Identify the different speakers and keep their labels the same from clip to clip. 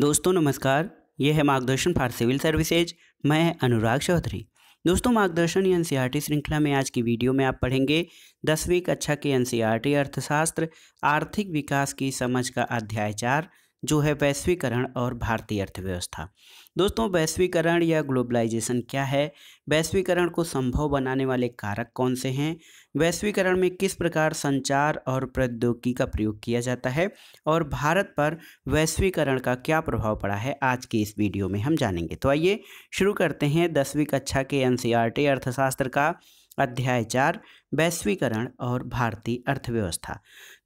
Speaker 1: दोस्तों नमस्कार यह है मार्गदर्शन फॉर सिविल सर्विसेज मैं अनुराग चौधरी दोस्तों मार्गदर्शन आर एन श्रृंखला में आज की वीडियो में आप पढ़ेंगे दसवीं कक्षा के एन अर्थशास्त्र आर्थिक विकास की समझ का अध्याय चार जो है वैश्वीकरण और भारतीय अर्थव्यवस्था दोस्तों वैश्वीकरण या ग्लोबलाइजेशन क्या है वैश्वीकरण को संभव बनाने वाले कारक कौन से हैं वैश्वीकरण में किस प्रकार संचार और प्रौद्योगिकी का प्रयोग किया जाता है और भारत पर वैश्वीकरण का क्या प्रभाव पड़ा है आज की इस वीडियो में हम जानेंगे तो आइए शुरू करते हैं दसवीं कक्षा के एन अर्थशास्त्र का अध्याय चार वैश्वीकरण और भारतीय अर्थव्यवस्था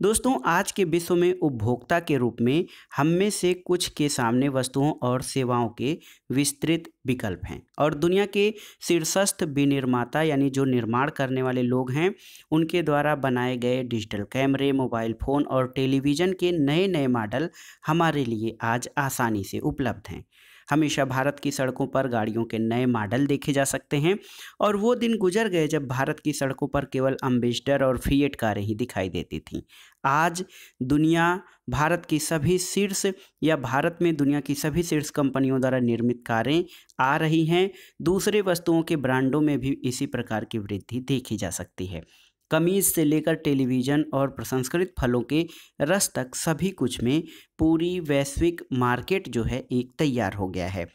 Speaker 1: दोस्तों आज के विश्व में उपभोक्ता के रूप में हम में से कुछ के सामने वस्तुओं और सेवाओं के विस्तृत विकल्प हैं और दुनिया के शीर्षस्थ विनिर्माता यानी जो निर्माण करने वाले लोग हैं उनके द्वारा बनाए गए डिजिटल कैमरे मोबाइल फ़ोन और टेलीविज़न के नए नए मॉडल हमारे लिए आज आसानी से उपलब्ध हैं हमेशा भारत की सड़कों पर गाड़ियों के नए मॉडल देखे जा सकते हैं और वो दिन गुजर गए जब भारत की सड़कों पर केवल अम्बेसडर और फीएट कारें ही दिखाई देती थीं आज दुनिया भारत की सभी शीर्ष या भारत में दुनिया की सभी शीर्ष कंपनियों द्वारा निर्मित कारें आ रही हैं दूसरे वस्तुओं के ब्रांडों में भी इसी प्रकार की वृद्धि देखी जा सकती है कमीज से लेकर टेलीविज़न और प्रसंस्कृत फलों के रस तक सभी कुछ में पूरी वैश्विक मार्केट जो है एक तैयार हो गया है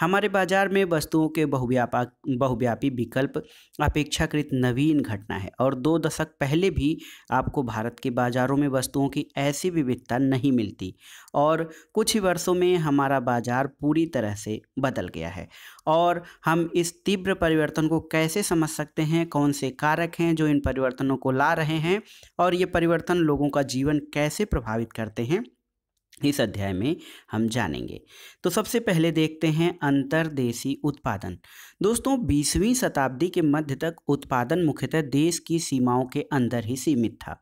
Speaker 1: हमारे बाजार में वस्तुओं के बहुव्यापक बहुव्यापी विकल्प अपेक्षाकृत नवीन घटना है और दो दशक पहले भी आपको भारत के बाज़ारों में वस्तुओं की ऐसी विविधता नहीं मिलती और कुछ ही वर्षों में हमारा बाज़ार पूरी तरह से बदल गया है और हम इस तीव्र परिवर्तन को कैसे समझ सकते हैं कौन से कारक हैं जो इन परिवर्तनों को ला रहे हैं और ये परिवर्तन लोगों का जीवन कैसे प्रभावित करते हैं इस अध्याय में हम जानेंगे तो सबसे पहले देखते हैं अंतरदेशी उत्पादन दोस्तों 20वीं शताब्दी के मध्य तक उत्पादन मुख्यतः देश की सीमाओं के अंदर ही सीमित था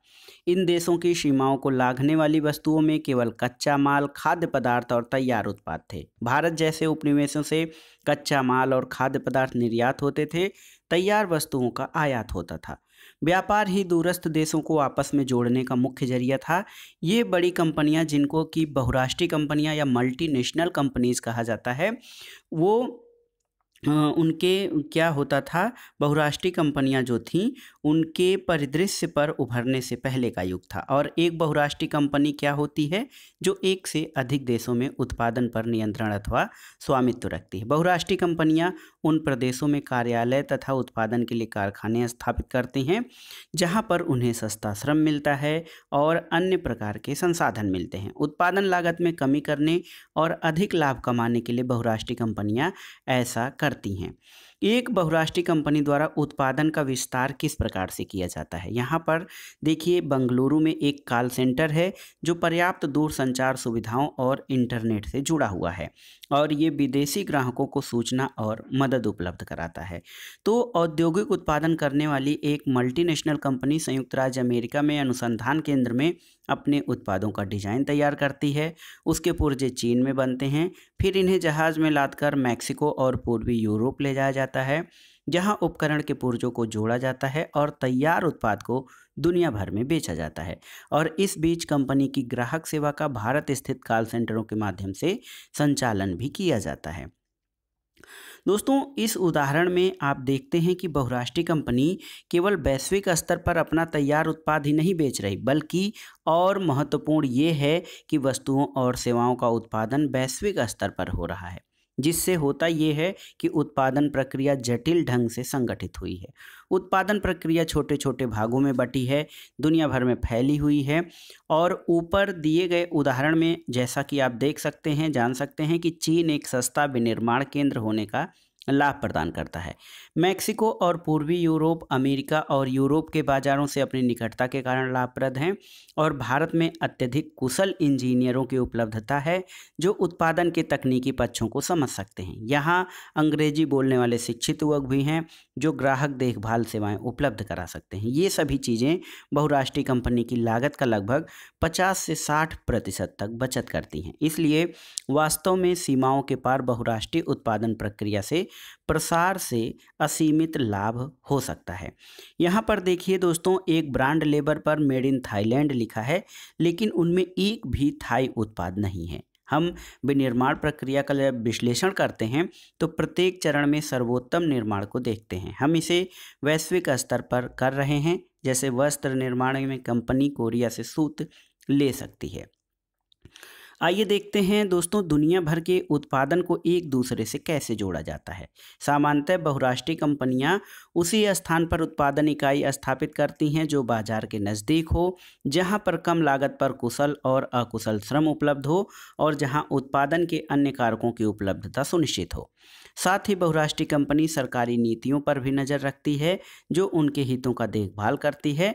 Speaker 1: इन देशों की सीमाओं को लागने वाली वस्तुओं में केवल कच्चा माल खाद्य पदार्थ और तैयार उत्पाद थे भारत जैसे उपनिवेशों से कच्चा माल और खाद्य पदार्थ निर्यात होते थे तैयार वस्तुओं का आयात होता था व्यापार ही दूरस्थ देशों को आपस में जोड़ने का मुख्य जरिया था ये बड़ी कंपनियां जिनको कि बहुराष्ट्रीय कंपनियां या मल्टीनेशनल कंपनीज कहा जाता है वो उनके क्या होता था बहुराष्ट्रीय कंपनियां जो थीं उनके परिदृश्य पर उभरने से पहले का युग था और एक बहुराष्ट्रीय कंपनी क्या होती है जो एक से अधिक देशों में उत्पादन पर नियंत्रण अथवा स्वामित्व रखती है बहुराष्ट्रीय कंपनियां उन प्रदेशों में कार्यालय तथा उत्पादन के लिए कारखाने स्थापित करती हैं जहाँ पर उन्हें सस्ता श्रम मिलता है और अन्य प्रकार के संसाधन मिलते हैं उत्पादन लागत में कमी करने और अधिक लाभ कमाने के लिए बहुराष्ट्रीय कंपनियाँ ऐसा कर करती हैं एक बहुराष्ट्रीय कंपनी द्वारा उत्पादन का विस्तार किस प्रकार से किया जाता है यहाँ पर देखिए बंगलुरु में एक कॉल सेंटर है जो पर्याप्त दूर संचार सुविधाओं और इंटरनेट से जुड़ा हुआ है और ये विदेशी ग्राहकों को सूचना और मदद उपलब्ध कराता है तो औद्योगिक उत्पादन करने वाली एक मल्टीनेशनल कंपनी संयुक्त राज्य अमेरिका में अनुसंधान केंद्र में अपने उत्पादों का डिज़ाइन तैयार करती है उसके पुर्जे चीन में बनते हैं फिर इन्हें जहाज़ में लादकर मैक्सिको और पूर्वी यूरोप ले जाया जाता है जहां उपकरण के पुर्जों को जोड़ा जाता है और तैयार उत्पाद को दुनिया भर में बेचा जाता है और इस बीच कंपनी की ग्राहक सेवा का भारत स्थित कॉल सेंटरों के माध्यम से संचालन भी किया जाता है दोस्तों इस उदाहरण में आप देखते हैं कि बहुराष्ट्रीय कंपनी केवल वैश्विक स्तर पर अपना तैयार उत्पाद ही नहीं बेच रही बल्कि और महत्वपूर्ण ये है कि वस्तुओं और सेवाओं का उत्पादन वैश्विक स्तर पर हो रहा है जिससे होता ये है कि उत्पादन प्रक्रिया जटिल ढंग से संगठित हुई है उत्पादन प्रक्रिया छोटे छोटे भागों में बटी है दुनिया भर में फैली हुई है और ऊपर दिए गए उदाहरण में जैसा कि आप देख सकते हैं जान सकते हैं कि चीन एक सस्ता विनिर्माण केंद्र होने का लाभ प्रदान करता है मैक्सिको और पूर्वी यूरोप अमेरिका और यूरोप के बाज़ारों से अपनी निकटता के कारण लाभप्रद हैं और भारत में अत्यधिक कुशल इंजीनियरों की उपलब्धता है जो उत्पादन के तकनीकी पक्षों को समझ सकते हैं यहाँ अंग्रेजी बोलने वाले शिक्षित युवक भी हैं जो ग्राहक देखभाल सेवाएं उपलब्ध करा सकते हैं ये सभी चीज़ें बहुराष्ट्रीय कंपनी की लागत का लगभग पचास से साठ प्रतिशत तक बचत करती हैं इसलिए वास्तव में सीमाओं के पार बहुराष्ट्रीय उत्पादन प्रक्रिया से प्रसार से असीमित लाभ हो सकता है यहाँ पर देखिए दोस्तों एक ब्रांड लेबर पर मेड इन थाईलैंड लिखा है लेकिन उनमें एक भी थाई उत्पाद नहीं है हम विनिर्माण प्रक्रिया का जब विश्लेषण करते हैं तो प्रत्येक चरण में सर्वोत्तम निर्माण को देखते हैं हम इसे वैश्विक स्तर पर कर रहे हैं जैसे वस्त्र निर्माण में कंपनी कोरिया से सूत ले सकती है आइए देखते हैं दोस्तों दुनिया भर के उत्पादन को एक दूसरे से कैसे जोड़ा जाता है सामान्यतः बहुराष्ट्रीय कंपनियां उसी स्थान पर उत्पादन इकाई स्थापित करती हैं जो बाजार के नज़दीक हो जहां पर कम लागत पर कुशल और अकुशल श्रम उपलब्ध हो और जहां उत्पादन के अन्य कारकों की उपलब्धता सुनिश्चित हो साथ ही बहुराष्ट्रीय कंपनी सरकारी नीतियों पर भी नज़र रखती है जो उनके हितों का देखभाल करती है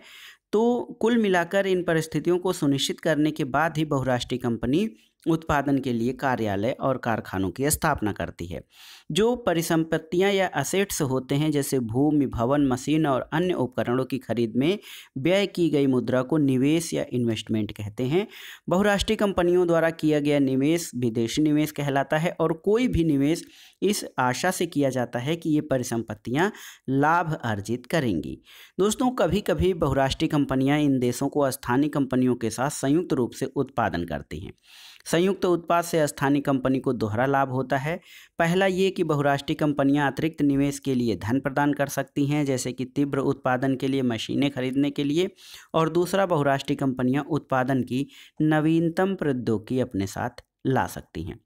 Speaker 1: तो कुल मिलाकर इन परिस्थितियों को सुनिश्चित करने के बाद ही बहुराष्ट्रीय कंपनी उत्पादन के लिए कार्यालय और कारखानों की स्थापना करती है जो परिसंपत्तियां या असेट्स होते हैं जैसे भूमि भवन मशीन और अन्य उपकरणों की खरीद में व्यय की गई मुद्रा को निवेश या इन्वेस्टमेंट कहते हैं बहुराष्ट्रीय कंपनियों द्वारा किया गया निवेश विदेशी निवेश कहलाता है और कोई भी निवेश इस आशा से किया जाता है कि ये परिसंपत्तियाँ लाभ अर्जित करेंगी दोस्तों कभी कभी बहुराष्ट्रीय कंपनियाँ इन देशों को स्थानीय कंपनियों के साथ संयुक्त रूप से उत्पादन करती हैं संयुक्त तो उत्पाद से स्थानीय कंपनी को दोहरा लाभ होता है पहला ये कि बहुराष्ट्रीय कंपनियां अतिरिक्त निवेश के लिए धन प्रदान कर सकती हैं जैसे कि तीव्र उत्पादन के लिए मशीनें खरीदने के लिए और दूसरा बहुराष्ट्रीय कंपनियां उत्पादन की नवीनतम प्रौद्योगिकी अपने साथ ला सकती हैं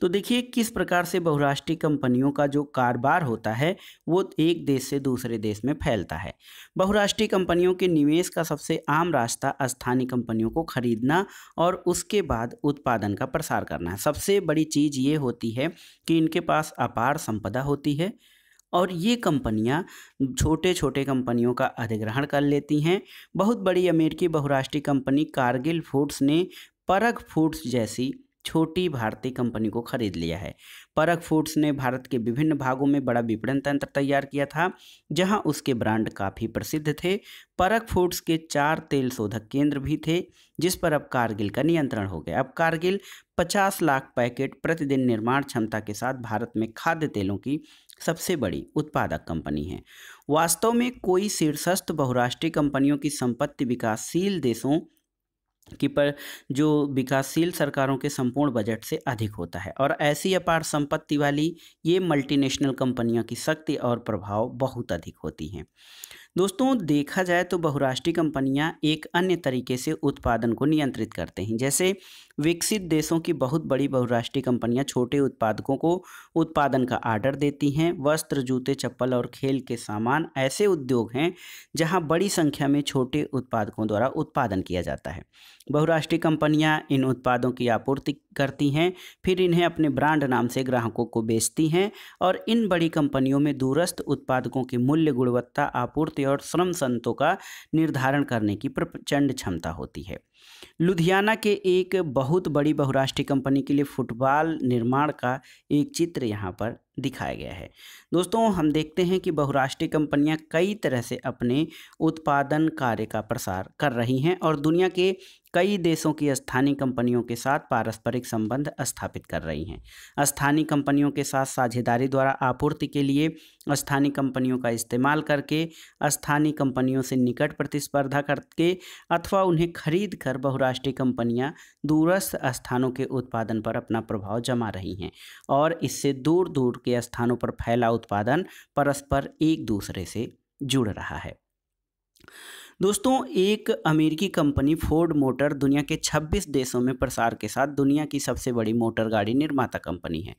Speaker 1: तो देखिए किस प्रकार से बहुराष्ट्रीय कंपनियों का जो कारोबार होता है वो एक देश से दूसरे देश में फैलता है बहुराष्ट्रीय कंपनियों के निवेश का सबसे आम रास्ता स्थानीय कंपनियों को खरीदना और उसके बाद उत्पादन का प्रसार करना है सबसे बड़ी चीज़ ये होती है कि इनके पास अपार संपदा होती है और ये कंपनियां छोटे छोटे कंपनियों का अधिग्रहण कर लेती हैं बहुत बड़ी अमेरिकी बहुराष्ट्रीय कंपनी कारगिल फूड्स ने परग फूड्स जैसी छोटी भारतीय कंपनी को खरीद लिया है परक फूड्स ने भारत के विभिन्न भागों में बड़ा विपणन तंत्र तैयार किया था जहां उसके ब्रांड काफ़ी प्रसिद्ध थे परक फूड्स के चार तेल शोधक केंद्र भी थे जिस पर अब कारगिल का नियंत्रण हो गया अब कारगिल 50 लाख पैकेट प्रतिदिन निर्माण क्षमता के साथ भारत में खाद्य तेलों की सबसे बड़ी उत्पादक कंपनी है वास्तव में कोई शीर्षस्थ बहुराष्ट्रीय कंपनियों की संपत्ति विकासशील देशों की पर जो विकासशील सरकारों के संपूर्ण बजट से अधिक होता है और ऐसी अपार संपत्ति वाली ये मल्टीनेशनल कंपनियों की शक्ति और प्रभाव बहुत अधिक होती हैं दोस्तों देखा जाए तो बहुराष्ट्रीय कंपनियां एक अन्य तरीके से उत्पादन को नियंत्रित करते हैं जैसे विकसित देशों की बहुत बड़ी बहुराष्ट्रीय कंपनियां छोटे उत्पादकों को उत्पादन का आर्डर देती हैं वस्त्र जूते चप्पल और खेल के सामान ऐसे उद्योग हैं जहां बड़ी संख्या में छोटे उत्पादकों द्वारा उत्पादन किया जाता है बहुराष्ट्रीय कंपनियां इन उत्पादों की आपूर्ति करती हैं फिर इन्हें अपने ब्रांड नाम से ग्राहकों को बेचती हैं और इन बड़ी कंपनियों में दूरस्थ उत्पादकों की मूल्य गुणवत्ता आपूर्ति और श्रम संतों का निर्धारण करने की प्रचंड क्षमता होती है लुधियाना के एक बहुत बड़ी बहुराष्ट्रीय कंपनी के लिए फुटबॉल निर्माण का एक चित्र यहाँ पर दिखाया गया है दोस्तों हम देखते हैं कि बहुराष्ट्रीय कंपनियां कई तरह से अपने उत्पादन कार्य का प्रसार कर रही हैं और दुनिया के कई देशों की स्थानीय कंपनियों के साथ पारस्परिक संबंध स्थापित कर रही हैं स्थानीय कंपनियों के साथ साझेदारी द्वारा आपूर्ति के लिए स्थानीय कंपनियों का इस्तेमाल करके स्थानीय कंपनियों से निकट प्रतिस्पर्धा करके अथवा उन्हें खरीद कर बहुराष्ट्रीय कंपनियां दूरस्थ स्थानों के उत्पादन पर अपना प्रभाव जमा रही हैं और इससे दूर दूर के स्थानों पर फैला उत्पादन परस्पर एक दूसरे से जुड़ रहा है दोस्तों एक अमेरिकी कंपनी फोर्ड मोटर दुनिया के 26 देशों में प्रसार के साथ दुनिया की सबसे बड़ी मोटर गाड़ी निर्माता कंपनी है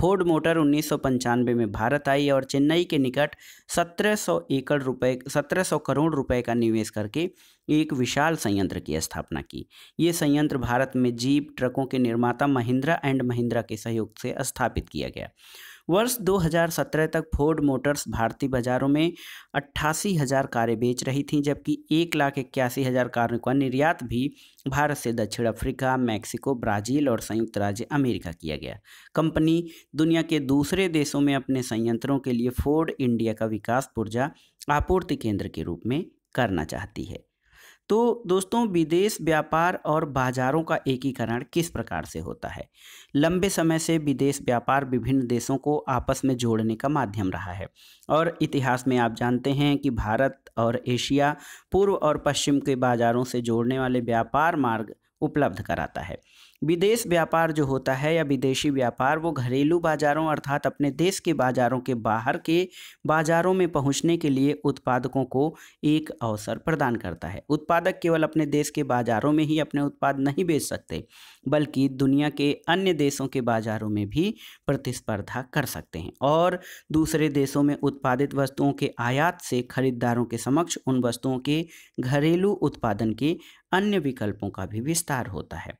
Speaker 1: फोर्ड मोटर उन्नीस में भारत आई और चेन्नई के निकट 1700 एकड़ रुपए 1700 करोड़ रुपए का निवेश करके एक विशाल संयंत्र की स्थापना की ये संयंत्र भारत में जीप ट्रकों के निर्माता महिंद्रा एंड महिंद्रा के सहयोग से स्थापित किया गया वर्ष 2017 तक फोर्ड मोटर्स भारतीय बाज़ारों में अट्ठासी हज़ार कारें बेच रही थीं जबकि एक लाख इक्यासी हज़ार कारों का निर्यात भी भारत से दक्षिण अफ्रीका मैक्सिको ब्राज़ील और संयुक्त राज्य अमेरिका किया गया कंपनी दुनिया के दूसरे देशों में अपने संयंत्रों के लिए फोर्ड इंडिया का विकास पुर्जा आपूर्ति केंद्र के रूप में करना चाहती है तो दोस्तों विदेश व्यापार और बाजारों का एकीकरण किस प्रकार से होता है लंबे समय से विदेश व्यापार विभिन्न देशों को आपस में जोड़ने का माध्यम रहा है और इतिहास में आप जानते हैं कि भारत और एशिया पूर्व और पश्चिम के बाजारों से जोड़ने वाले व्यापार मार्ग उपलब्ध कराता है विदेश व्यापार जो होता है या विदेशी व्यापार वो घरेलू बाज़ारों अर्थात अपने देश के बाज़ारों के बाहर के बाज़ारों में पहुंचने के लिए उत्पादकों को एक अवसर प्रदान करता है उत्पादक केवल अपने देश के बाज़ारों में ही अपने उत्पाद नहीं बेच सकते बल्कि दुनिया के अन्य देशों के बाज़ारों में भी प्रतिस्पर्धा कर सकते हैं और दूसरे देशों में उत्पादित वस्तुओं के आयात से खरीदारों के समक्ष उन वस्तुओं के घरेलू उत्पादन की अन्य विकल्पों का भी विस्तार होता है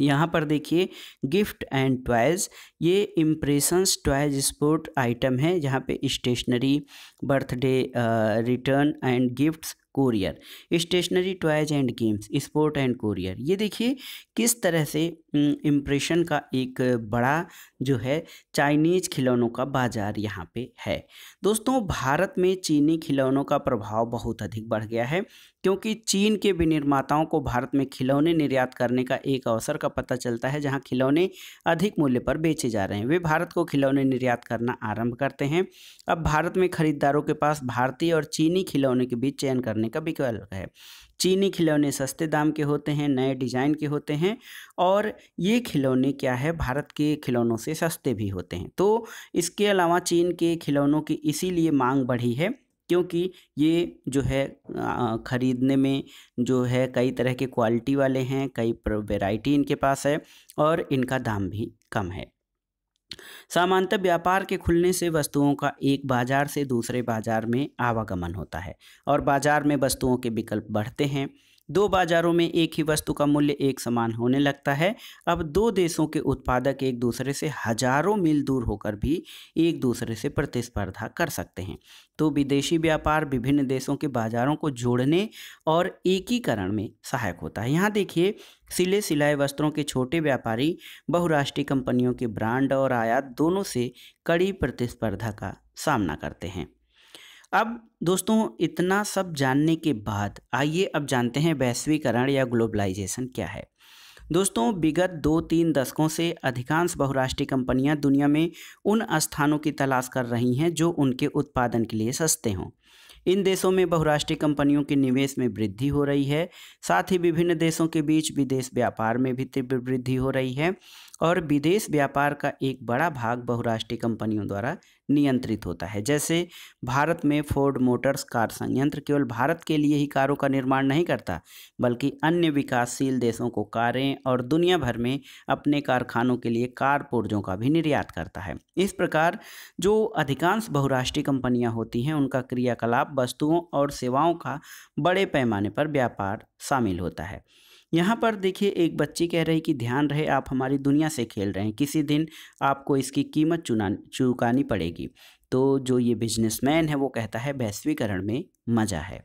Speaker 1: यहाँ पर देखिए गिफ्ट एंड टॉयज़ ये इम्प्रेशंस टॉयज स्पोर्ट आइटम है जहाँ पे stationery birthday return and gifts courier stationery toys and games sport and courier ये देखिए किस तरह से इम्प्रेशन का एक बड़ा जो है चाइनीज खिलौनों का बाज़ार यहाँ पे है दोस्तों भारत में चीनी खिलौनों का प्रभाव बहुत अधिक बढ़ गया है क्योंकि चीन के विनिर्माताओं को भारत में खिलौने निर्यात करने का एक अवसर का पता चलता है जहाँ खिलौने अधिक मूल्य पर बेचे जा रहे हैं वे भारत को खिलौने निर्यात करना आरंभ करते हैं अब भारत में खरीदारों के पास भारतीय और चीनी खिलौने के बीच चयन करने का विकल्प है चीनी खिलौने सस्ते दाम के होते हैं नए डिज़ाइन के होते हैं और ये खिलौने क्या है भारत के खिलौनों से सस्ते भी होते हैं तो इसके अलावा चीन के खिलौनों की इसीलिए मांग बढ़ी है क्योंकि ये जो है ख़रीदने में जो है कई तरह के क्वालिटी वाले हैं कई वेराइटी इनके पास है और इनका दाम भी कम है सामान्यतः व्यापार के खुलने से वस्तुओं का एक बाजार से दूसरे बाजार में आवागमन होता है और बाजार में वस्तुओं के विकल्प बढ़ते हैं दो बाजारों में एक ही वस्तु का मूल्य एक समान होने लगता है अब दो देशों के उत्पादक एक दूसरे से हजारों मील दूर होकर भी एक दूसरे से प्रतिस्पर्धा कर सकते हैं तो विदेशी व्यापार विभिन्न देशों के बाजारों को जोड़ने और एकीकरण में सहायक होता है यहाँ देखिए सिले सिलाए वस्त्रों के छोटे व्यापारी बहुराष्ट्रीय कंपनियों के ब्रांड और आयात दोनों से कड़ी प्रतिस्पर्धा का सामना करते हैं अब दोस्तों इतना सब जानने के बाद आइए अब जानते हैं वैश्वीकरण या ग्लोबलाइजेशन क्या है दोस्तों विगत दो तीन दशकों से अधिकांश बहुराष्ट्रीय कंपनियां दुनिया में उन स्थानों की तलाश कर रही हैं जो उनके उत्पादन के लिए सस्ते हों इन देशों में बहुराष्ट्रीय कंपनियों के निवेश में वृद्धि हो रही है साथ ही विभिन्न देशों के बीच विदेश व्यापार में भी तीव्र वृद्धि हो रही है और विदेश व्यापार का एक बड़ा भाग बहुराष्ट्रीय कंपनियों द्वारा नियंत्रित होता है जैसे भारत में फोर्ड मोटर्स कार संयंत्र केवल भारत के लिए ही कारों का निर्माण नहीं करता बल्कि अन्य विकासशील देशों को कारें और दुनिया भर में अपने कारखानों के लिए कार पुर्जों का भी निर्यात करता है इस प्रकार जो अधिकांश बहुराष्ट्रीय कंपनियां होती हैं उनका क्रियाकलाप वस्तुओं और सेवाओं का बड़े पैमाने पर व्यापार शामिल होता है यहाँ पर देखिए एक बच्ची कह रही कि ध्यान रहे आप हमारी दुनिया से खेल रहे हैं किसी दिन आपको इसकी कीमत चुना चुकानी पड़ेगी तो जो ये बिजनेसमैन है वो कहता है वैश्वीकरण में मज़ा है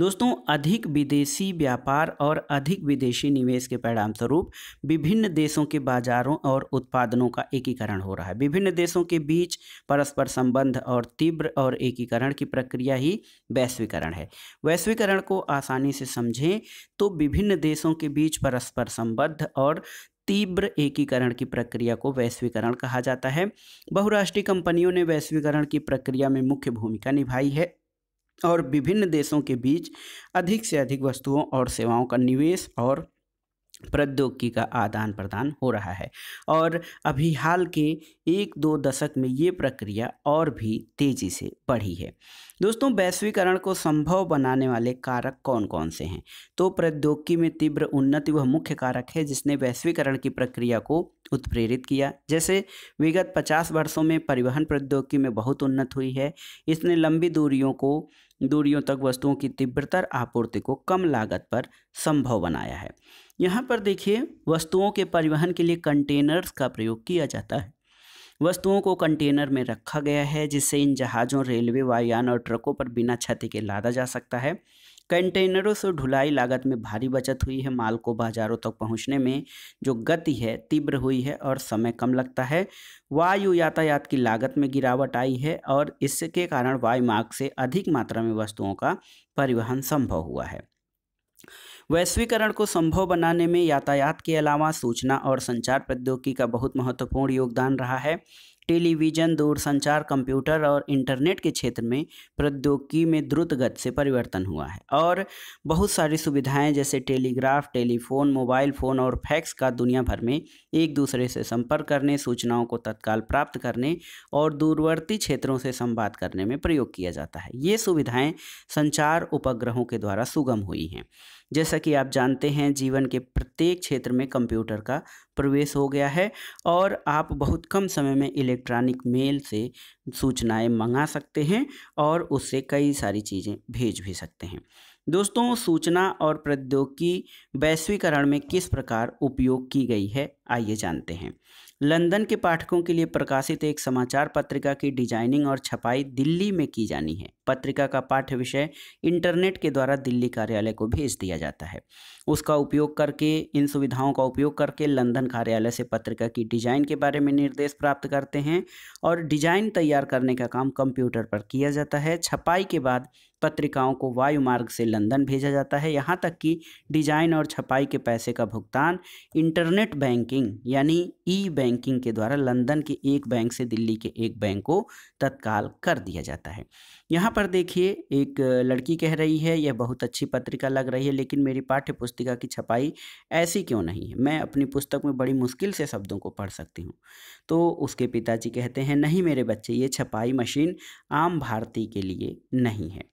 Speaker 1: दोस्तों अधिक विदेशी व्यापार और अधिक विदेशी निवेश के परिणाम स्वरूप विभिन्न देशों के बाजारों और उत्पादनों का एकीकरण हो रहा है विभिन्न देशों के बीच परस्पर संबंध और तीव्र और एकीकरण की प्रक्रिया ही वैश्वीकरण है वैश्वीकरण को आसानी से समझें तो विभिन्न देशों के बीच परस्पर संबद्ध और तीव्र एकीकरण की प्रक्रिया को वैश्वीकरण कहा जाता है बहुराष्ट्रीय कंपनियों ने वैश्वीकरण की प्रक्रिया में मुख्य भूमिका निभाई है और विभिन्न देशों के बीच अधिक से अधिक वस्तुओं और सेवाओं का निवेश और प्रौद्योगिकी का आदान प्रदान हो रहा है और अभी हाल के एक दो दशक में ये प्रक्रिया और भी तेज़ी से बढ़ी है दोस्तों वैश्वीकरण को संभव बनाने वाले कारक कौन कौन से हैं तो प्रौद्योगिकी में तीव्र उन्नति वह मुख्य कारक है जिसने वैश्वीकरण की प्रक्रिया को उत्प्रेरित किया जैसे विगत 50 वर्षों में परिवहन प्रौद्योगिकी में बहुत उन्नत हुई है इसने लंबी दूरियों को दूरियों तक वस्तुओं की तीव्रतर आपूर्ति को कम लागत पर संभव बनाया है यहाँ पर देखिए वस्तुओं के परिवहन के लिए कंटेनर्स का प्रयोग किया जाता है वस्तुओं को कंटेनर में रखा गया है जिससे इन जहाज़ों रेलवे वायुयान और ट्रकों पर बिना क्षति के लादा जा सकता है कंटेनरों से ढुलाई लागत में भारी बचत हुई है माल को बाजारों तक तो पहुंचने में जो गति है तीव्र हुई है और समय कम लगता है वायु यातायात की लागत में गिरावट आई है और इसके कारण वायु मार्ग से अधिक मात्रा में वस्तुओं का परिवहन संभव हुआ है वैश्वीकरण को संभव बनाने में यातायात के अलावा सूचना और संचार प्रौद्योगिकी का बहुत महत्वपूर्ण योगदान रहा है टेलीविज़न दूरसंचार कंप्यूटर और इंटरनेट के क्षेत्र में प्रौद्योगिकी में द्रुत गति से परिवर्तन हुआ है और बहुत सारी सुविधाएं जैसे टेलीग्राफ टेलीफोन मोबाइल फ़ोन और फैक्स का दुनिया भर में एक दूसरे से संपर्क करने सूचनाओं को तत्काल प्राप्त करने और दूरवर्ती क्षेत्रों से संवाद करने में प्रयोग किया जाता है ये सुविधाएँ संचार उपग्रहों के द्वारा सुगम हुई हैं जैसा कि आप जानते हैं जीवन के प्रत्येक क्षेत्र में कंप्यूटर का प्रवेश हो गया है और आप बहुत कम समय में इलेक्ट्रॉनिक मेल से सूचनाएं मंगा सकते हैं और उससे कई सारी चीज़ें भेज भी सकते हैं दोस्तों सूचना और प्रौद्योगिकी वैश्वीकरण में किस प्रकार उपयोग की गई है आइए जानते हैं लंदन के पाठकों के लिए प्रकाशित एक समाचार पत्रिका की डिजाइनिंग और छपाई दिल्ली में की जानी है पत्रिका का पाठ्य विषय इंटरनेट के द्वारा दिल्ली कार्यालय को भेज दिया जाता है उसका उपयोग करके इन सुविधाओं का उपयोग करके लंदन कार्यालय से पत्रिका की डिजाइन के बारे में निर्देश प्राप्त करते हैं और डिजाइन तैयार करने का काम कंप्यूटर पर किया जाता है छपाई के बाद पत्रिकाओं को वायु मार्ग से लंदन भेजा जाता है यहाँ तक कि डिजाइन और छपाई के पैसे का भुगतान इंटरनेट बैंकिंग यानी ई बैंकिंग के द्वारा लंदन के एक बैंक से दिल्ली के एक बैंक को तत्काल कर दिया जाता है यहाँ पर देखिए एक लड़की कह रही है यह बहुत अच्छी पत्रिका लग रही है लेकिन मेरी पाठ्य पुस्तिका की छपाई ऐसी क्यों नहीं है मैं अपनी पुस्तक में बड़ी मुश्किल से शब्दों को पढ़ सकती हूँ तो उसके पिताजी कहते हैं नहीं मेरे बच्चे ये छपाई मशीन आम भारती के लिए नहीं है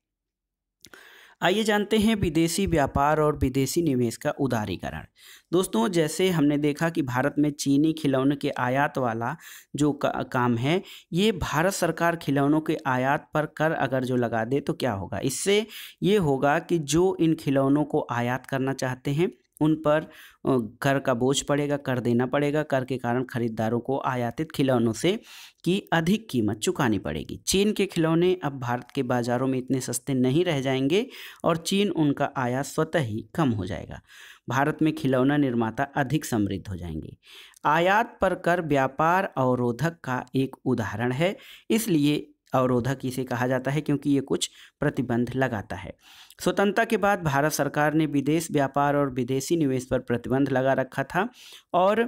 Speaker 1: आइए जानते हैं विदेशी व्यापार और विदेशी निवेश का उदारीकरण दोस्तों जैसे हमने देखा कि भारत में चीनी खिलौने के आयात वाला जो का, काम है ये भारत सरकार खिलौनों के आयात पर कर अगर जो लगा दे तो क्या होगा इससे ये होगा कि जो इन खिलौनों को आयात करना चाहते हैं उन पर कर का बोझ पड़ेगा कर देना पड़ेगा कर के कारण खरीदारों को आयातित खिलौनों से की अधिक कीमत चुकानी पड़ेगी चीन के खिलौने अब भारत के बाज़ारों में इतने सस्ते नहीं रह जाएंगे और चीन उनका आयात स्वतः ही कम हो जाएगा भारत में खिलौना निर्माता अधिक समृद्ध हो जाएंगे आयात पर कर व्यापार अवरोधक का एक उदाहरण है इसलिए अवरोधक इसे कहा जाता है क्योंकि ये कुछ प्रतिबंध लगाता है स्वतंत्रता के बाद भारत सरकार ने विदेश व्यापार और विदेशी निवेश पर प्रतिबंध लगा रखा था और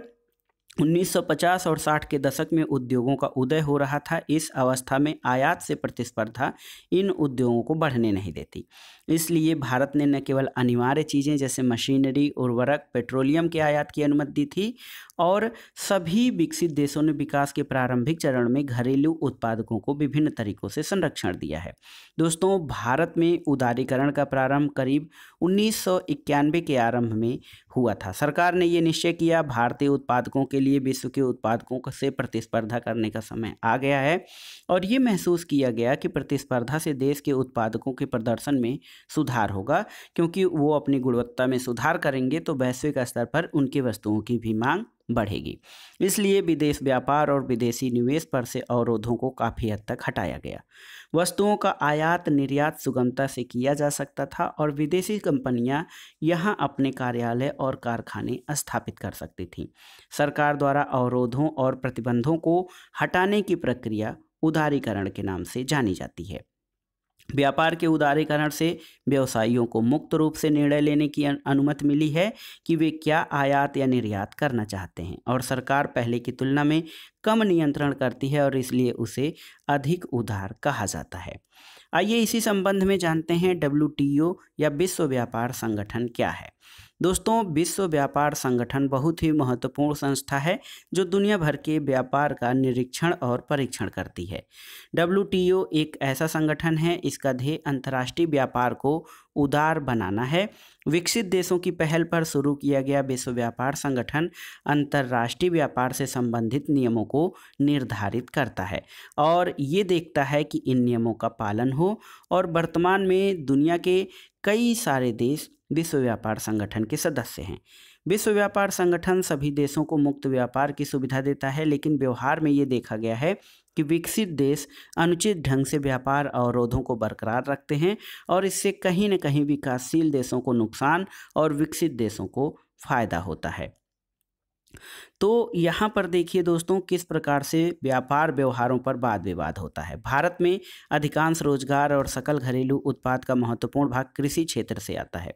Speaker 1: 1950 और 60 के दशक में उद्योगों का उदय हो रहा था इस अवस्था में आयात से प्रतिस्पर्धा इन उद्योगों को बढ़ने नहीं देती इसलिए भारत ने न केवल अनिवार्य चीज़ें जैसे मशीनरी उर्वरक पेट्रोलियम के आयात की अनुमति दी थी और सभी विकसित देशों ने विकास के प्रारंभिक चरण में घरेलू उत्पादकों को विभिन्न तरीकों से संरक्षण दिया है दोस्तों भारत में उदारीकरण का प्रारंभ करीब उन्नीस के आरंभ में हुआ था सरकार ने ये निश्चय किया भारतीय उत्पादकों के लिए विश्व के उत्पादकों से प्रतिस्पर्धा करने का समय आ गया है और ये महसूस किया गया कि प्रतिस्पर्धा से देश के उत्पादकों के प्रदर्शन में सुधार होगा क्योंकि वो अपनी गुणवत्ता में सुधार करेंगे तो वैश्विक स्तर पर उनकी वस्तुओं की भी मांग बढ़ेगी इसलिए विदेश व्यापार और विदेशी निवेश पर से अवरोधों को काफ़ी हद तक हटाया गया वस्तुओं का आयात निर्यात सुगमता से किया जा सकता था और विदेशी कंपनियां यहां अपने कार्यालय और कारखाने स्थापित कर सकती थीं सरकार द्वारा अवरोधों और प्रतिबंधों को हटाने की प्रक्रिया उदारीकरण के नाम से जानी जाती है व्यापार के उदारीकरण से व्यवसायियों को मुक्त रूप से निर्णय लेने की अनुमति मिली है कि वे क्या आयात या निर्यात करना चाहते हैं और सरकार पहले की तुलना में कम नियंत्रण करती है और इसलिए उसे अधिक उधार कहा जाता है आइए इसी संबंध में जानते हैं डब्ल्यू या विश्व व्यापार संगठन क्या है दोस्तों विश्व व्यापार संगठन बहुत ही महत्वपूर्ण संस्था है जो दुनिया भर के व्यापार का निरीक्षण और परीक्षण करती है डब्ल्यू एक ऐसा संगठन है इसका ध्येय अंतर्राष्ट्रीय व्यापार को उदार बनाना है विकसित देशों की पहल पर शुरू किया गया विश्व व्यापार संगठन अंतर्राष्ट्रीय व्यापार से संबंधित नियमों को निर्धारित करता है और ये देखता है कि इन नियमों का पालन हो और वर्तमान में दुनिया के कई सारे देश विश्व व्यापार संगठन के सदस्य हैं विश्व व्यापार संगठन सभी देशों को मुक्त व्यापार की सुविधा देता है लेकिन व्यवहार में ये देखा गया है कि विकसित देश अनुचित ढंग से व्यापार अवरोधों को बरकरार रखते हैं और इससे कहीं न कहीं विकासशील देशों को नुकसान और विकसित देशों को फायदा होता है तो यहाँ पर देखिए दोस्तों किस प्रकार से व्यापार व्यवहारों पर वाद विवाद होता है भारत में अधिकांश रोजगार और सकल घरेलू उत्पाद का महत्वपूर्ण भाग कृषि क्षेत्र से आता है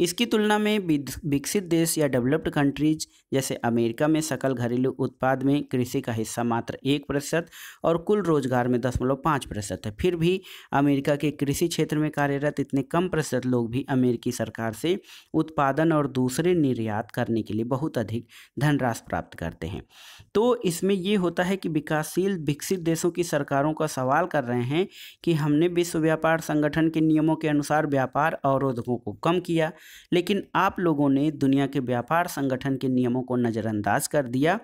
Speaker 1: इसकी तुलना में विकसित देश या डेवलप्ड कंट्रीज जैसे अमेरिका में सकल घरेलू उत्पाद में कृषि का हिस्सा मात्र एक प्रतिशत और कुल रोजगार में दशमलव पाँच प्रतिशत है फिर भी अमेरिका के कृषि क्षेत्र में कार्यरत इतने कम प्रतिशत लोग भी अमेरिकी सरकार से उत्पादन और दूसरे निर्यात करने के लिए बहुत अधिक धनराशि प्राप्त प्राप्त करते हैं तो इसमें ये होता है कि विकासशील विकसित देशों की सरकारों का सवाल कर रहे हैं कि हमने विश्व व्यापार संगठन के नियमों के अनुसार व्यापार अवरोधकों को कम किया लेकिन आप लोगों ने दुनिया के व्यापार संगठन के नियमों को नज़रअंदाज कर दिया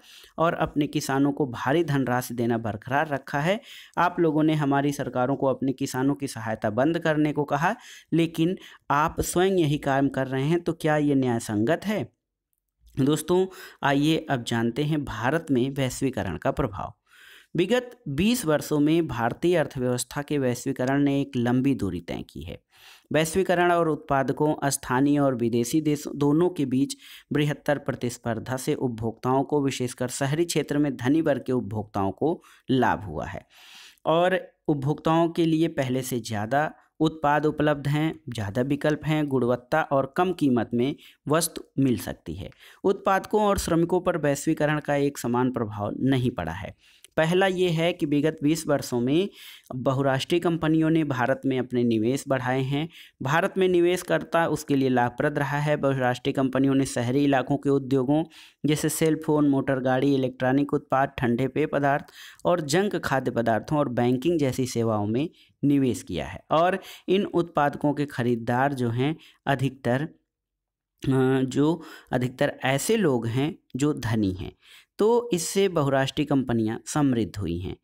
Speaker 1: और अपने किसानों को भारी धनराशि देना बरकरार रखा है आप लोगों ने हमारी सरकारों को अपने किसानों की सहायता बंद करने को कहा लेकिन आप स्वयं यही काम कर रहे हैं तो क्या ये न्याय संगत है दोस्तों आइए अब जानते हैं भारत में वैश्वीकरण का प्रभाव विगत 20 वर्षों में भारतीय अर्थव्यवस्था के वैश्वीकरण ने एक लंबी दूरी तय की है वैश्वीकरण और उत्पादकों स्थानीय और विदेशी देशों दोनों के बीच बृहत्तर प्रतिस्पर्धा से उपभोक्ताओं को विशेषकर शहरी क्षेत्र में धनी वर्ग के उपभोक्ताओं को लाभ हुआ है और उपभोक्ताओं के लिए पहले से ज़्यादा उत्पाद उपलब्ध हैं ज़्यादा विकल्प हैं गुणवत्ता और कम कीमत में वस्तु मिल सकती है उत्पादकों और श्रमिकों पर वैश्वीकरण का एक समान प्रभाव नहीं पड़ा है पहला ये है कि विगत 20 वर्षों में बहुराष्ट्रीय कंपनियों ने भारत में अपने निवेश बढ़ाए हैं भारत में निवेश करता उसके लिए लाभप्रद रहा है बहुराष्ट्रीय कंपनियों ने शहरी इलाकों के उद्योगों जैसे सेल फोन मोटर गाड़ी इलेक्ट्रॉनिक उत्पाद ठंडे पेय पदार्थ और जंक खाद्य पदार्थों और बैंकिंग जैसी सेवाओं में निवेश किया है और इन उत्पादकों के खरीदार जो हैं अधिकतर जो अधिकतर ऐसे लोग हैं जो धनी हैं तो इससे बहुराष्ट्रीय कंपनियां समृद्ध हुई हैं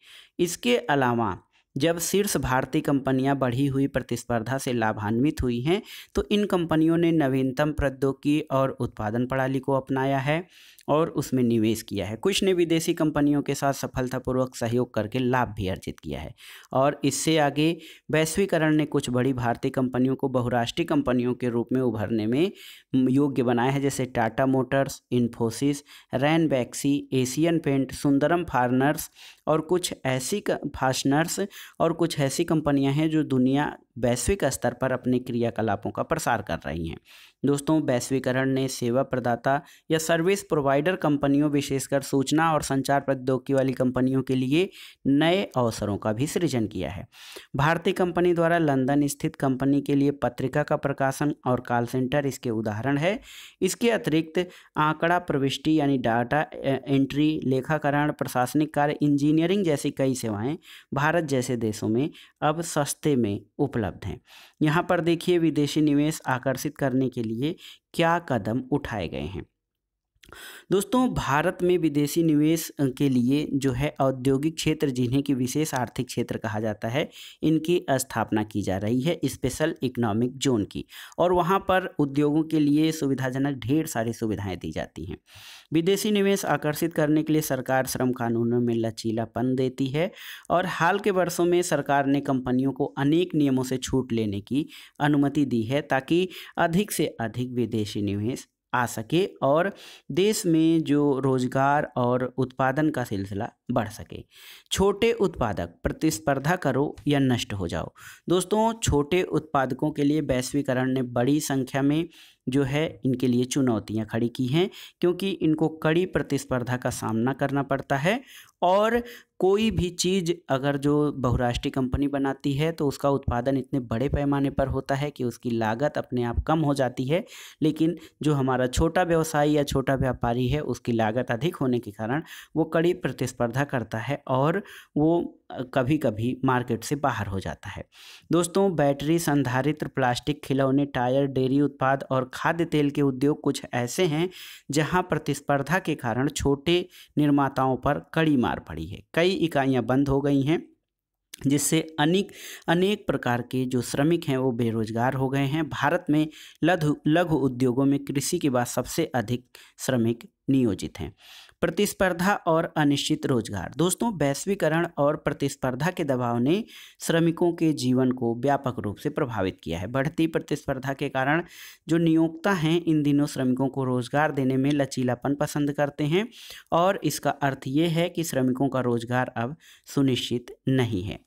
Speaker 1: इसके अलावा जब शीर्ष भारतीय कंपनियां बढ़ी हुई प्रतिस्पर्धा से लाभान्वित हुई हैं तो इन कंपनियों ने नवीनतम प्रौद्योगिकी और उत्पादन प्रणाली को अपनाया है और उसमें निवेश किया है कुछ ने विदेशी कंपनियों के साथ सफलतापूर्वक सहयोग करके लाभ भी अर्जित किया है और इससे आगे वैश्वीकरण ने कुछ बड़ी भारतीय कंपनियों को बहुराष्ट्रीय कंपनियों के रूप में उभरने में योग्य बनाया है जैसे Tata Motors Infosys Ranbaxy Asian Paint Sundaram फार्नर्स और कुछ ऐसी फार्शनर्स और कुछ ऐसी कंपनियाँ हैं जो दुनिया वैश्विक स्तर पर अपने क्रियाकलापों का प्रसार कर रही हैं दोस्तों वैश्वीकरण ने सेवा प्रदाता या सर्विस प्रोवाइडर कंपनियों विशेषकर सूचना और संचार प्रौद्योगिकी वाली कंपनियों के लिए नए अवसरों का भी सृजन किया है भारतीय कंपनी द्वारा लंदन स्थित कंपनी के लिए पत्रिका का प्रकाशन और कॉल सेंटर इसके उदाहरण है इसके अतिरिक्त आंकड़ा प्रविष्टि यानी डाटा एंट्री लेखाकरण प्रशासनिक कार्य इंजीनियरिंग जैसी कई सेवाएँ भारत जैसे देशों में अब सस्ते में उपलब्ध उपलब्ध हैं यहाँ पर देखिए विदेशी निवेश आकर्षित करने के लिए क्या कदम उठाए गए हैं दोस्तों भारत में विदेशी निवेश के लिए जो है औद्योगिक क्षेत्र जिन्हें की विशेष आर्थिक क्षेत्र कहा जाता है इनकी स्थापना की जा रही है स्पेशल इकोनॉमिक जोन की और वहाँ पर उद्योगों के लिए सुविधाजनक ढेर सारी सुविधाएं दी जाती हैं विदेशी निवेश आकर्षित करने के लिए सरकार श्रम कानूनों में लचीलापन देती है और हाल के वर्षों में सरकार ने कंपनियों को अनेक नियमों से छूट लेने की अनुमति दी है ताकि अधिक से अधिक विदेशी निवेश आ सके और देश में जो रोजगार और उत्पादन का सिलसिला बढ़ सके छोटे उत्पादक प्रतिस्पर्धा करो या नष्ट हो जाओ दोस्तों छोटे उत्पादकों के लिए वैश्वीकरण ने बड़ी संख्या में जो है इनके लिए चुनौतियां खड़ी की हैं क्योंकि इनको कड़ी प्रतिस्पर्धा का सामना करना पड़ता है और कोई भी चीज़ अगर जो बहुराष्ट्रीय कंपनी बनाती है तो उसका उत्पादन इतने बड़े पैमाने पर होता है कि उसकी लागत अपने आप कम हो जाती है लेकिन जो हमारा छोटा व्यवसायी या छोटा व्यापारी है उसकी लागत अधिक होने के कारण वो कड़ी प्रतिस्पर्धा करता है और वो कभी कभी मार्केट से बाहर हो जाता है दोस्तों बैटरी संधारित्र प्लास्टिक खिलौने टायर डेयरी उत्पाद और खाद्य तेल के उद्योग कुछ ऐसे हैं जहां प्रतिस्पर्धा के कारण छोटे निर्माताओं पर कड़ी मार पड़ी है कई कई इकाइयाँ बंद हो गई हैं जिससे अनेक अनेक प्रकार के जो श्रमिक हैं वो बेरोजगार हो गए हैं भारत में लघु लघु उद्योगों में कृषि के बाद सबसे अधिक श्रमिक नियोजित हैं प्रतिस्पर्धा और अनिश्चित रोजगार दोस्तों वैश्वीकरण और प्रतिस्पर्धा के दबाव ने श्रमिकों के जीवन को व्यापक रूप से प्रभावित किया है बढ़ती प्रतिस्पर्धा के कारण जो नियोक्ता हैं इन दिनों श्रमिकों को रोजगार देने में लचीलापन पसंद करते हैं और इसका अर्थ ये है कि श्रमिकों का रोजगार अब सुनिश्चित नहीं है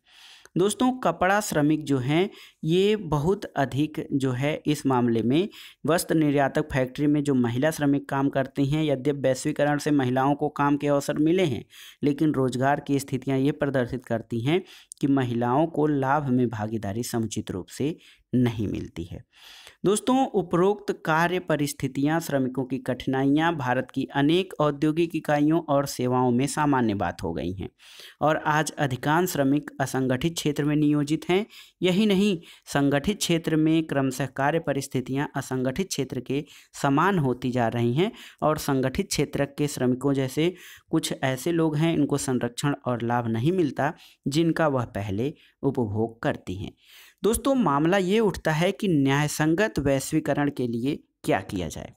Speaker 1: दोस्तों कपड़ा श्रमिक जो हैं ये बहुत अधिक जो है इस मामले में वस्त्र निर्यातक फैक्ट्री में जो महिला श्रमिक काम करती हैं यद्यप वैश्वीकरण से महिलाओं को काम के अवसर मिले हैं लेकिन रोजगार की स्थितियां ये प्रदर्शित करती हैं कि महिलाओं को लाभ में भागीदारी समुचित रूप से नहीं मिलती है दोस्तों उपरोक्त कार्य परिस्थितियां श्रमिकों की कठिनाइयां भारत की अनेक औद्योगिक इकाइयों और सेवाओं में सामान्य बात हो गई हैं और आज अधिकांश श्रमिक असंगठित क्षेत्र में नियोजित हैं यही नहीं संगठित क्षेत्र में क्रमशः कार्य परिस्थितियाँ असंगठित क्षेत्र के समान होती जा रही हैं और संगठित क्षेत्र के श्रमिकों जैसे कुछ ऐसे लोग हैं इनको संरक्षण और लाभ नहीं मिलता जिनका वह पहले उपभोग करती हैं दोस्तों मामला ये उठता है कि न्यायसंगत वैश्वीकरण के लिए क्या किया जाए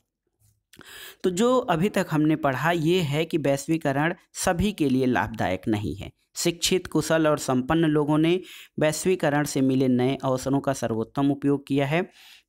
Speaker 1: तो जो अभी तक हमने पढ़ा ये है कि वैश्वीकरण सभी के लिए लाभदायक नहीं है शिक्षित कुशल और संपन्न लोगों ने वैश्वीकरण से मिले नए अवसरों का सर्वोत्तम उपयोग किया है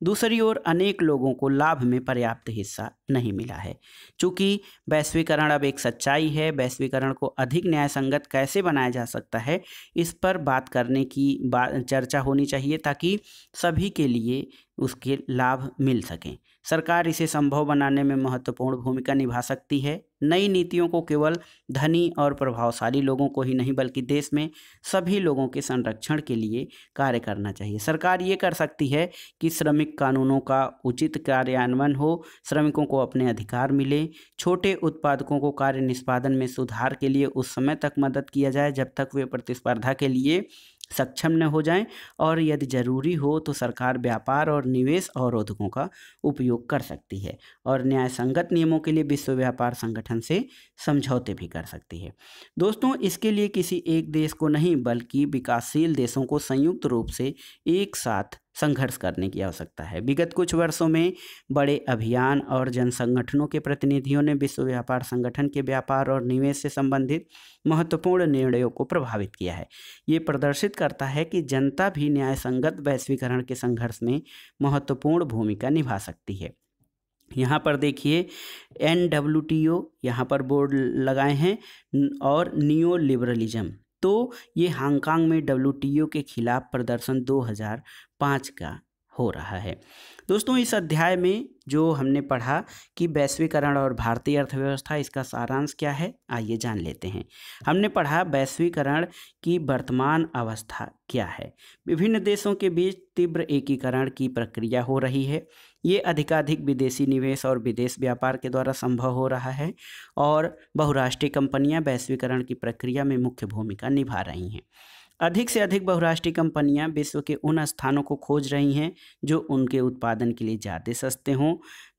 Speaker 1: दूसरी ओर अनेक लोगों को लाभ में पर्याप्त हिस्सा नहीं मिला है चूँकि वैश्वीकरण अब एक सच्चाई है वैश्वीकरण को अधिक न्याय संगत कैसे बनाया जा सकता है इस पर बात करने की बात चर्चा होनी चाहिए ताकि सभी के लिए उसके लाभ मिल सकें सरकार इसे संभव बनाने में महत्वपूर्ण भूमिका निभा सकती है नई नीतियों को केवल धनी और प्रभावशाली लोगों को ही नहीं बल्कि देश में सभी लोगों के संरक्षण के लिए कार्य करना चाहिए सरकार ये कर सकती है कि श्रमिक कानूनों का उचित कार्यान्वयन हो श्रमिकों को अपने अधिकार मिले छोटे उत्पादकों को कार्य निष्पादन में सुधार के लिए उस समय तक मदद किया जाए जब तक वे प्रतिस्पर्धा के लिए सक्षम न हो जाएं और यदि ज़रूरी हो तो सरकार व्यापार और निवेश अवरोधकों का उपयोग कर सकती है और न्याय संगत नियमों के लिए विश्व व्यापार संगठन से समझौते भी कर सकती है दोस्तों इसके लिए किसी एक देश को नहीं बल्कि विकासशील देशों को संयुक्त रूप से एक साथ संघर्ष करने की आवश्यकता है विगत कुछ वर्षों में बड़े अभियान और जन संगठनों के प्रतिनिधियों ने विश्व व्यापार संगठन के व्यापार और निवेश से संबंधित महत्वपूर्ण निर्णयों को प्रभावित किया है ये प्रदर्शित करता है कि जनता भी न्याय संगत वैश्वीकरण के संघर्ष में महत्वपूर्ण भूमिका निभा सकती है यहाँ पर देखिए एन डब्ल्यू टी ओ यहाँ पर बोर्ड लगाए हैं और नियो लिबरलिज्म तो ये हांगकांग में डब्ल्यू के खिलाफ प्रदर्शन पाँच का हो रहा है दोस्तों इस अध्याय में जो हमने पढ़ा कि वैश्वीकरण और भारतीय अर्थव्यवस्था इसका सारांश क्या है आइए जान लेते हैं हमने पढ़ा वैश्वीकरण की वर्तमान अवस्था क्या है विभिन्न देशों के बीच तीव्र एकीकरण की प्रक्रिया हो रही है ये अधिकाधिक विदेशी निवेश और विदेश व्यापार के द्वारा संभव हो रहा है और बहुराष्ट्रीय कंपनियाँ वैश्वीकरण की प्रक्रिया में मुख्य भूमिका निभा रही हैं अधिक से अधिक बहुराष्ट्रीय कंपनियां विश्व के उन स्थानों को खोज रही हैं जो उनके उत्पादन के लिए ज़्यादा सस्ते हों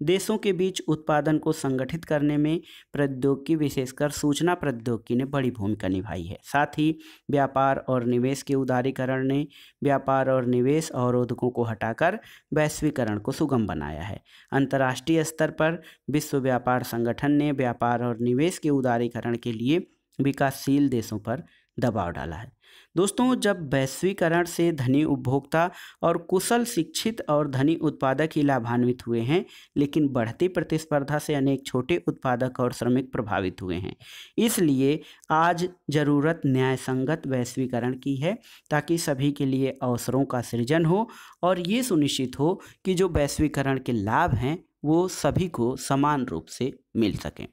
Speaker 1: देशों के बीच उत्पादन को संगठित करने में प्रौद्योगिकी विशेषकर सूचना प्रौद्योगिकी ने बड़ी भूमिका निभाई है साथ ही व्यापार और निवेश के उदारीकरण ने व्यापार और निवेश अवरोधकों को हटाकर वैश्वीकरण को सुगम बनाया है अंतर्राष्ट्रीय स्तर पर विश्व व्यापार संगठन ने व्यापार और निवेश के उदारीकरण के लिए विकासशील देशों पर दबाव डाला है दोस्तों जब वैश्वीकरण से धनी उपभोक्ता और कुशल शिक्षित और धनी उत्पादक ही लाभान्वित हुए हैं लेकिन बढ़ती प्रतिस्पर्धा से अनेक छोटे उत्पादक और श्रमिक प्रभावित हुए हैं इसलिए आज ज़रूरत न्यायसंगत वैश्वीकरण की है ताकि सभी के लिए अवसरों का सृजन हो और ये सुनिश्चित हो कि जो वैश्वीकरण के लाभ हैं वो सभी को समान रूप से मिल सकें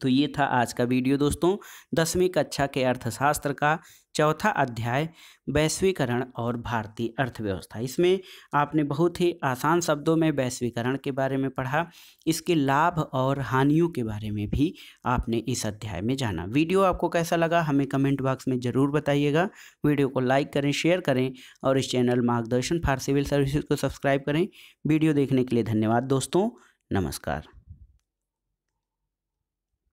Speaker 1: तो ये था आज का वीडियो दोस्तों दसवीं कक्षा के अर्थशास्त्र का चौथा अध्याय वैश्वीकरण और भारतीय अर्थव्यवस्था इसमें आपने बहुत ही आसान शब्दों में वैश्वीकरण के बारे में पढ़ा इसके लाभ और हानियों के बारे में भी आपने इस अध्याय में जाना वीडियो आपको कैसा लगा हमें कमेंट बॉक्स में ज़रूर बताइएगा वीडियो को लाइक करें शेयर करें और इस channel Margdarshan for civil services को सब्सक्राइब करें वीडियो देखने के लिए धन्यवाद दोस्तों नमस्कार